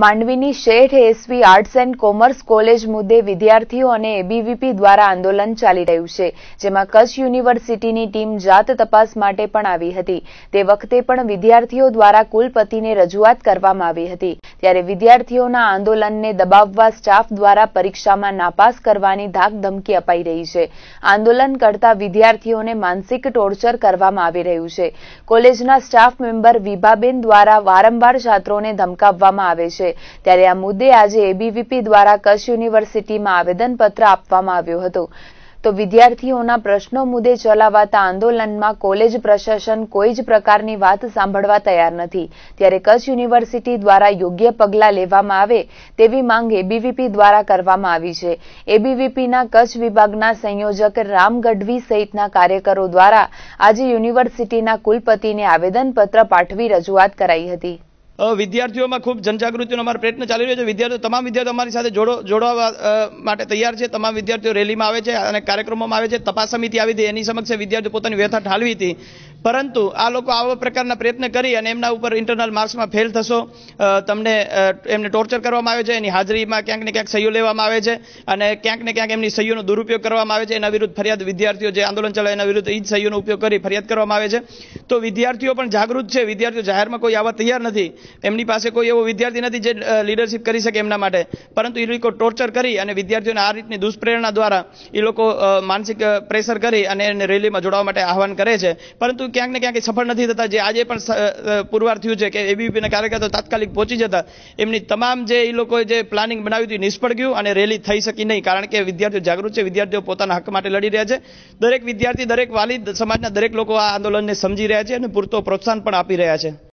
માંડવીની Sheth SV arts and commerce college મુદ્દે વિદ્યાર્થીઓ અને એબીવીપી દ્વારા આંદોલન ચાલી રહ્યું છે જેમાં કચ્છ યુનિવર્સિટીની ટીમ જાત તપાસ માટે પણ આવી હતી તે વખતે પણ વિદ્યાર્થીઓ દ્વારા કુલપતિને રજૂઆત કરવામાં આવી હતી ત્યારે વિદ્યાર્થીઓના આંદોલનને દબાવવા સ્ટાફ દ્વારા પરીક્ષામાં નાપાસ કરવાની ધાકધમકી અપાઈ રહી છે આંદોલન કરતા વિદ્યાર્થીઓને માનસિક ટોર્ચર કરવામાં આવી રહ્યું છે કોલેજના સ્ટાફ મેમ્બર વિભાબેન દ્વારા વારંવાર છાત્રોને ધમકાવવામાં આવે છે છે ત્યારે આ મુદ્દે આજે એબીવીપી દ્વારા કચ્છ યુનિવર્સિટીમાં આવેદનપત્ર આપવામાં આવ્યું હતું તો વિદ્યાર્થીઓના પ્રશ્નો મુદ્દે ચલાવાતા આંદોલનમાં કોલેજ પ્રશાસન કોઈ જ પ્રકારની વાત સાંભળવા તૈયાર નથી ત્યારે કચ્છ યુનિવર્સિટી દ્વારા યોગ્ય પગલાં લેવામાં આવે તેવી માંગ એબીવીપી દ્વારા કરવામાં આવી છે એબીવીપીના કચ્છ વિભાગના સંયોજક રામ ગઢવી સહિતના કાર્યકરો દ્વારા આજે યુનિવર્સિટીના કુલપતિને આવેદનપત્ર પાઠવી રજૂઆત કરાઈ હતી વિદ્યાર્થીઓમાં ખૂબ જનજાગૃતિનો અમારો પ્રયત્ન ચાલી રહ્યો છે વિદ્યાર્થીઓ તમામ વિદ્યાર્થીઓ અમારી સાથે જોડો જોડવા માટે તૈયાર છે તમામ વિદ્યાર્થીઓ રેલીમાં આવે છે અને કાર્યક્રમોમાં આવે છે તપાસ સમિતિ આવી હતી એની સમક્ષ વિદ્યાર્થીઓ પોતાની વ્યથા ઠાલવી હતી પરંતુ આ લોકો આવા પ્રકારના પ્રયત્ન કરી અને એમના ઉપર ઇન્ટરનલ માર્ક્સમાં ફેલ થશો તમને એમને ટોર્ચર કરવામાં આવે છે એની હાજરીમાં ક્યાંક ને ક્યાંક સહીઓ લેવામાં આવે છે અને ક્યાંક ને ક્યાંક એમની સહીઓનો દુરુપયોગ કરવામાં આવે છે એના વિરુદ્ધ ફરિયાદ વિદ્યાર્થીઓ જે આંદોલન ચલાવે એના વિરુદ્ધ એ જ સહીઓનો ઉપયોગ કરી ફરિયાદ કરવામાં આવે છે તો વિદ્યાર્થીઓ પણ જાગૃત છે વિદ્યાર્થીઓ જાહેરમાં કોઈ આવા તૈયાર નથી એમની પાસે કોઈ એવો વિદ્યાર્થી નથી જે લીડરશિપ કરી શકે એમના માટે પરંતુ એ લોકો ટોર્ચર કરી અને વિદ્યાર્થીઓને આ રીતની દુષ્પ્રેરણા દ્વારા એ લોકો માનસિક પ્રેશર કરી અને એને રેલીમાં જોડાવા માટે આહવાન કરે છે પરંતુ કાર્યક્રમ ક્યાંક ને ક્યાંક સફળ નથી થતા જે આજે પણ પુરવાર થયું છે કે એબીવીપીના કાર્યકર્તાઓ તાત્કાલિક પહોંચી જતા એમની તમામ જે એ લોકોએ જે પ્લાનિંગ બનાવ્યું હતું નિષ્ફળ ગયું અને રેલી થઈ શકી નહીં કારણ કે વિદ્યાર્થીઓ જાગૃત છે વિદ્યાર્થીઓ પોતાના હક માટે લડી રહ્યા છે દરેક વિદ્યાર્થી દરેક વાલી સમાજના દરેક લોકો આ આંદોલનને સમજી રહ્યા છે અને પૂરતો પ્રોત્સાહન પણ આપી રહ્યા છે